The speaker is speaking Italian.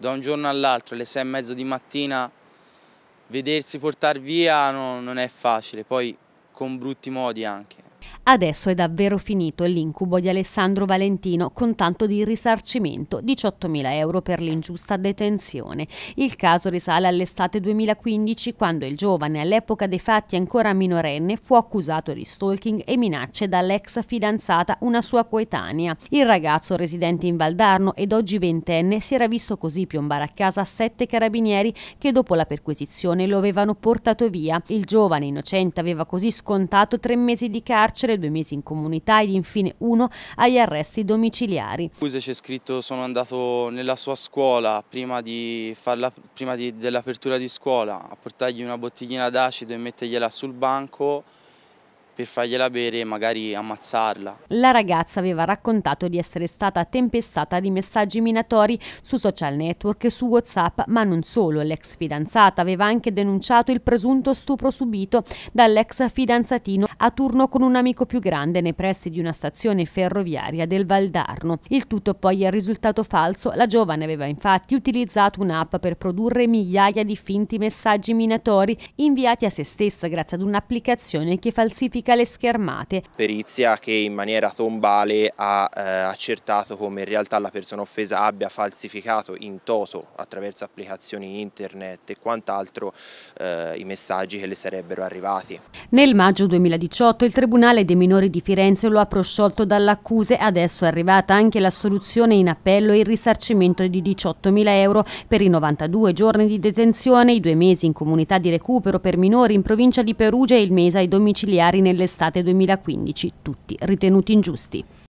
Da un giorno all'altro, alle sei e mezzo di mattina, vedersi portare via non, non è facile, poi con brutti modi anche. Adesso è davvero finito l'incubo di Alessandro Valentino con tanto di risarcimento, 18.000 euro per l'ingiusta detenzione. Il caso risale all'estate 2015 quando il giovane, all'epoca dei fatti ancora minorenne, fu accusato di stalking e minacce dall'ex fidanzata, una sua coetanea. Il ragazzo residente in Valdarno ed oggi ventenne si era visto così piombare a casa sette carabinieri che dopo la perquisizione lo avevano portato via. Il giovane innocente aveva così scontato tre mesi di carcere due mesi in comunità ed infine uno agli arresti domiciliari. C'è scritto sono andato nella sua scuola prima, prima dell'apertura di scuola a portargli una bottiglina d'acido e mettergliela sul banco per fargliela bere e magari ammazzarla. La ragazza aveva raccontato di essere stata tempestata di messaggi minatori su social network e su Whatsapp, ma non solo. L'ex fidanzata aveva anche denunciato il presunto stupro subito dall'ex fidanzatino a turno con un amico più grande nei pressi di una stazione ferroviaria del Valdarno. Il tutto poi è risultato falso. La giovane aveva infatti utilizzato un'app per produrre migliaia di finti messaggi minatori inviati a se stessa grazie ad un'applicazione che falsifica verifica le schermate. Perizia che in maniera tombale ha eh, accertato come in realtà la persona offesa abbia falsificato in toto attraverso applicazioni internet e quant'altro eh, i messaggi che le sarebbero arrivati. Nel maggio 2018 il Tribunale dei minori di Firenze lo ha prosciolto dall'accuse, adesso è arrivata anche l'assoluzione in appello e il risarcimento di 18.000 euro per i 92 giorni di detenzione, i due mesi in comunità di recupero per minori in provincia di Perugia e il mese ai domiciliari nel nell'estate 2015, tutti ritenuti ingiusti.